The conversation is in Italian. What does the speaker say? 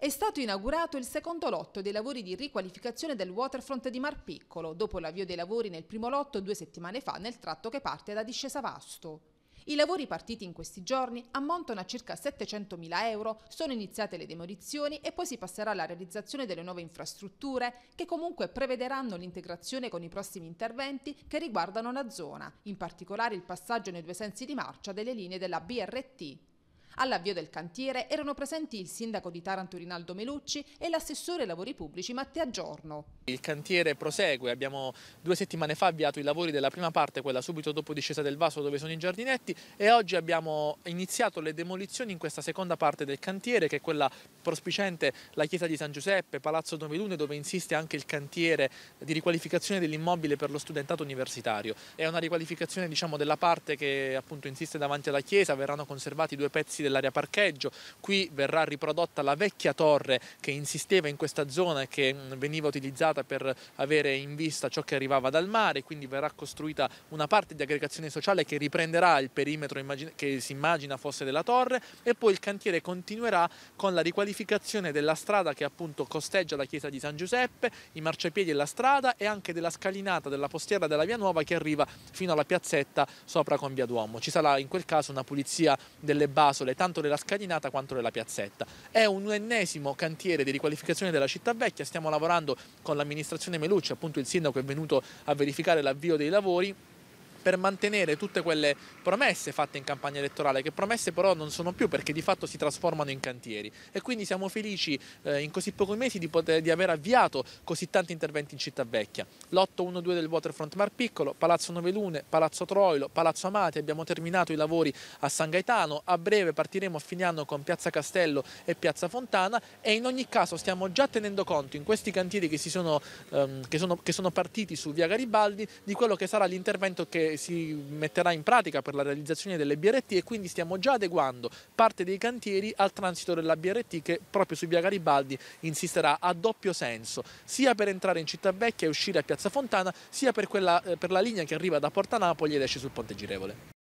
è stato inaugurato il secondo lotto dei lavori di riqualificazione del waterfront di Marpiccolo, dopo l'avvio dei lavori nel primo lotto due settimane fa nel tratto che parte da Discesa Vasto. I lavori partiti in questi giorni ammontano a circa 700.000 euro, sono iniziate le demolizioni e poi si passerà alla realizzazione delle nuove infrastrutture che comunque prevederanno l'integrazione con i prossimi interventi che riguardano la zona, in particolare il passaggio nei due sensi di marcia delle linee della BRT. All'avvio del cantiere erano presenti il sindaco di Taranto Rinaldo Melucci e l'assessore ai lavori pubblici Matteo Giorno. Il cantiere prosegue, abbiamo due settimane fa avviato i lavori della prima parte, quella subito dopo discesa del vaso dove sono i giardinetti e oggi abbiamo iniziato le demolizioni in questa seconda parte del cantiere che è quella prospiciente la chiesa di San Giuseppe, Palazzo Novelune dove insiste anche il cantiere di riqualificazione dell'immobile per lo studentato universitario. È una riqualificazione diciamo, della parte che appunto insiste davanti alla chiesa, verranno conservati due pezzi dell'area parcheggio, qui verrà riprodotta la vecchia torre che insisteva in questa zona e che veniva utilizzata per avere in vista ciò che arrivava dal mare, quindi verrà costruita una parte di aggregazione sociale che riprenderà il perimetro che si immagina fosse della torre e poi il cantiere continuerà con la riqualificazione riqualificazione della strada che appunto costeggia la chiesa di San Giuseppe, i marciapiedi e la strada e anche della scalinata della postiera della Via Nuova che arriva fino alla piazzetta sopra con Via Duomo. Ci sarà in quel caso una pulizia delle basole tanto della scalinata quanto della piazzetta. È un ennesimo cantiere di riqualificazione della città vecchia, stiamo lavorando con l'amministrazione Melucci, appunto il sindaco è venuto a verificare l'avvio dei lavori per mantenere tutte quelle promesse fatte in campagna elettorale, che promesse però non sono più perché di fatto si trasformano in cantieri. E quindi siamo felici eh, in così pochi mesi di, poter, di aver avviato così tanti interventi in città vecchia. L'812 del Waterfront Mar Piccolo, Palazzo Novelune, Palazzo Troilo, Palazzo Amati, abbiamo terminato i lavori a San Gaetano, a breve partiremo a fine anno con Piazza Castello e Piazza Fontana e in ogni caso stiamo già tenendo conto in questi cantieri che, sono, ehm, che sono, che sono partiti su via Garibaldi di quello che sarà l'intervento che si metterà in pratica per la realizzazione delle BRT e quindi stiamo già adeguando parte dei cantieri al transito della BRT che proprio su via Garibaldi insisterà a doppio senso, sia per entrare in Città Vecchia e uscire a Piazza Fontana, sia per, quella, eh, per la linea che arriva da Porta Napoli ed esce sul Ponte Girevole.